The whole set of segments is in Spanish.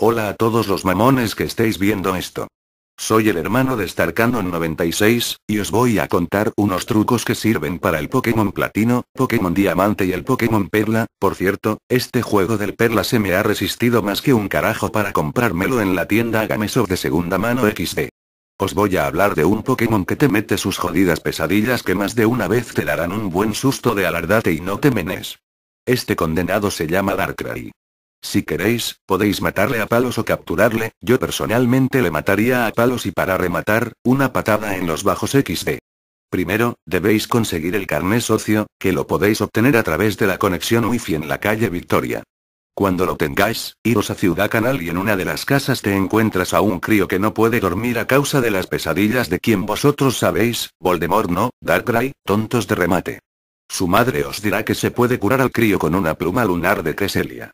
Hola a todos los mamones que estéis viendo esto. Soy el hermano de Starcanon96, y os voy a contar unos trucos que sirven para el Pokémon Platino, Pokémon Diamante y el Pokémon Perla, por cierto, este juego del Perla se me ha resistido más que un carajo para comprármelo en la tienda Gameso de segunda mano XD. Os voy a hablar de un Pokémon que te mete sus jodidas pesadillas que más de una vez te darán un buen susto de alardate y no te menes. Este condenado se llama Darkrai. Si queréis, podéis matarle a palos o capturarle, yo personalmente le mataría a palos y para rematar, una patada en los bajos XD. Primero, debéis conseguir el carné socio, que lo podéis obtener a través de la conexión wifi en la calle Victoria. Cuando lo tengáis, iros a Ciudad Canal y en una de las casas te encuentras a un crío que no puede dormir a causa de las pesadillas de quien vosotros sabéis, Voldemort no, Darkrai, tontos de remate. Su madre os dirá que se puede curar al crío con una pluma lunar de Creselia.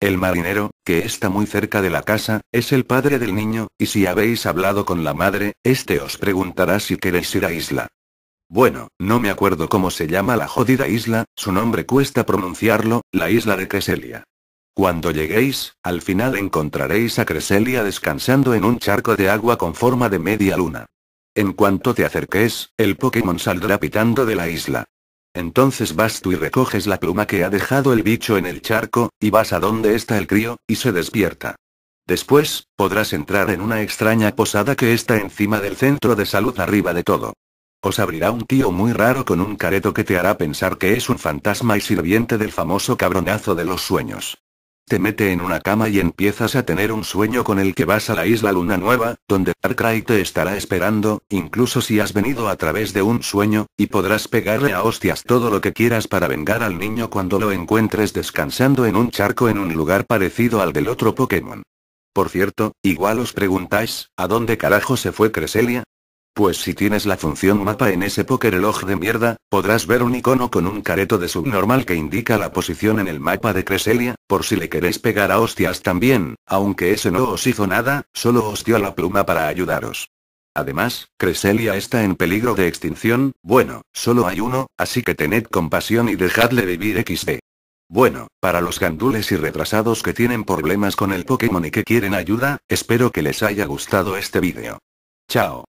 El marinero, que está muy cerca de la casa, es el padre del niño, y si habéis hablado con la madre, éste os preguntará si queréis ir a isla. Bueno, no me acuerdo cómo se llama la jodida isla, su nombre cuesta pronunciarlo, la isla de Creselia. Cuando lleguéis, al final encontraréis a Creselia descansando en un charco de agua con forma de media luna. En cuanto te acerques, el Pokémon saldrá pitando de la isla. Entonces vas tú y recoges la pluma que ha dejado el bicho en el charco, y vas a donde está el crío, y se despierta. Después, podrás entrar en una extraña posada que está encima del centro de salud arriba de todo. Os abrirá un tío muy raro con un careto que te hará pensar que es un fantasma y sirviente del famoso cabronazo de los sueños. Te mete en una cama y empiezas a tener un sueño con el que vas a la isla Luna Nueva, donde Darkrai te estará esperando, incluso si has venido a través de un sueño, y podrás pegarle a hostias todo lo que quieras para vengar al niño cuando lo encuentres descansando en un charco en un lugar parecido al del otro Pokémon. Por cierto, igual os preguntáis, ¿a dónde carajo se fue Creselia? Pues si tienes la función mapa en ese reloj de mierda, podrás ver un icono con un careto de subnormal que indica la posición en el mapa de Creselia, por si le queréis pegar a hostias también, aunque ese no os hizo nada, solo os dio la pluma para ayudaros. Además, Creselia está en peligro de extinción, bueno, solo hay uno, así que tened compasión y dejadle vivir XD. Bueno, para los gandules y retrasados que tienen problemas con el Pokémon y que quieren ayuda, espero que les haya gustado este vídeo. Chao.